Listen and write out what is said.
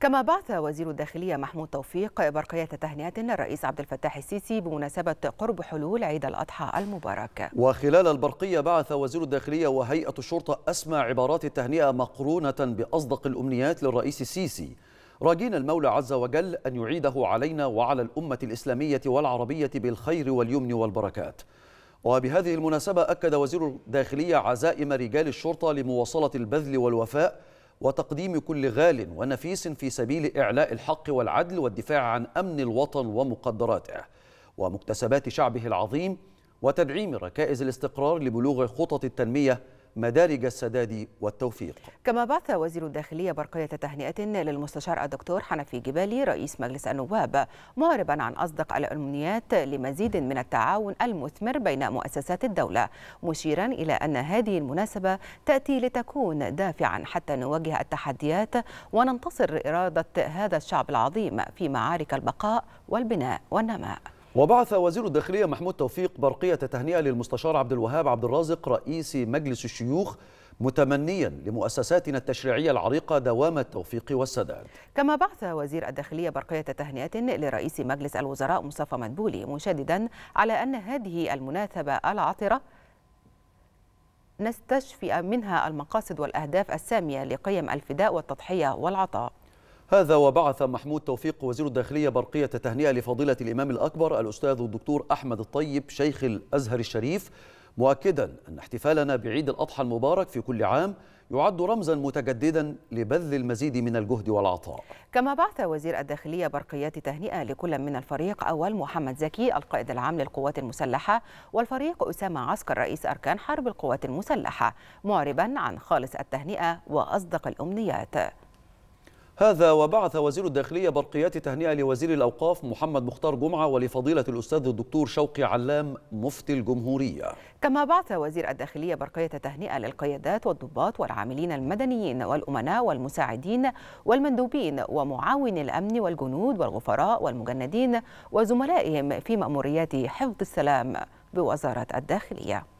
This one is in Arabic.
كما بعث وزير الداخلية محمود توفيق برقية تهنئة للرئيس عبد الفتاح السيسي بمناسبة قرب حلول عيد الأضحى المبارك وخلال البرقية بعث وزير الداخلية وهيئة الشرطة أسمى عبارات التهنئة مقرونة بأصدق الأمنيات للرئيس السيسي راجين المولى عز وجل أن يعيده علينا وعلى الأمة الإسلامية والعربية بالخير واليمن والبركات وبهذه المناسبة أكد وزير الداخلية عزائم رجال الشرطة لمواصلة البذل والوفاء وتقديم كل غال ونفيس في سبيل إعلاء الحق والعدل والدفاع عن أمن الوطن ومقدراته ومكتسبات شعبه العظيم وتدعيم ركائز الاستقرار لبلوغ خطط التنمية مدارج السداد والتوفيق كما بعث وزير الداخلية برقية تهنئة للمستشار الدكتور حنفي جبالي رئيس مجلس النواب معربا عن أصدق الأمنيات لمزيد من التعاون المثمر بين مؤسسات الدولة مشيرا إلى أن هذه المناسبة تأتي لتكون دافعا حتى نواجه التحديات وننتصر إرادة هذا الشعب العظيم في معارك البقاء والبناء والنماء وبعث وزير الداخلية محمود توفيق برقية تهنئة للمستشار عبد الوهاب عبد الرازق رئيس مجلس الشيوخ متمنيا لمؤسساتنا التشريعية العريقة دوام التوفيق والسداد كما بعث وزير الداخلية برقية تهنئة لرئيس مجلس الوزراء مصطفى مدبولي مشددا على أن هذه المناسبة العطرة نستشفئ منها المقاصد والأهداف السامية لقيم الفداء والتضحية والعطاء هذا وبعث محمود توفيق وزير الداخلية برقية تهنئة لفضيلة الإمام الأكبر الأستاذ الدكتور أحمد الطيب شيخ الأزهر الشريف مؤكدا أن احتفالنا بعيد الأضحى المبارك في كل عام يعد رمزا متجددا لبذل المزيد من الجهد والعطاء كما بعث وزير الداخلية برقيات تهنئة لكل من الفريق أول محمد زكي القائد العام للقوات المسلحة والفريق أسامة عسكر رئيس أركان حرب القوات المسلحة معربا عن خالص التهنئة وأصدق الأمنيات هذا وبعث وزير الداخلية برقيات تهنئة لوزير الأوقاف محمد مختار جمعة ولفضيلة الأستاذ الدكتور شوقي علام مفتي الجمهورية كما بعث وزير الداخلية برقية تهنئة للقيادات والضباط والعاملين المدنيين والأمناء والمساعدين والمندوبين ومعاون الأمن والجنود والغفراء والمجندين وزملائهم في مأموريات حفظ السلام بوزارة الداخلية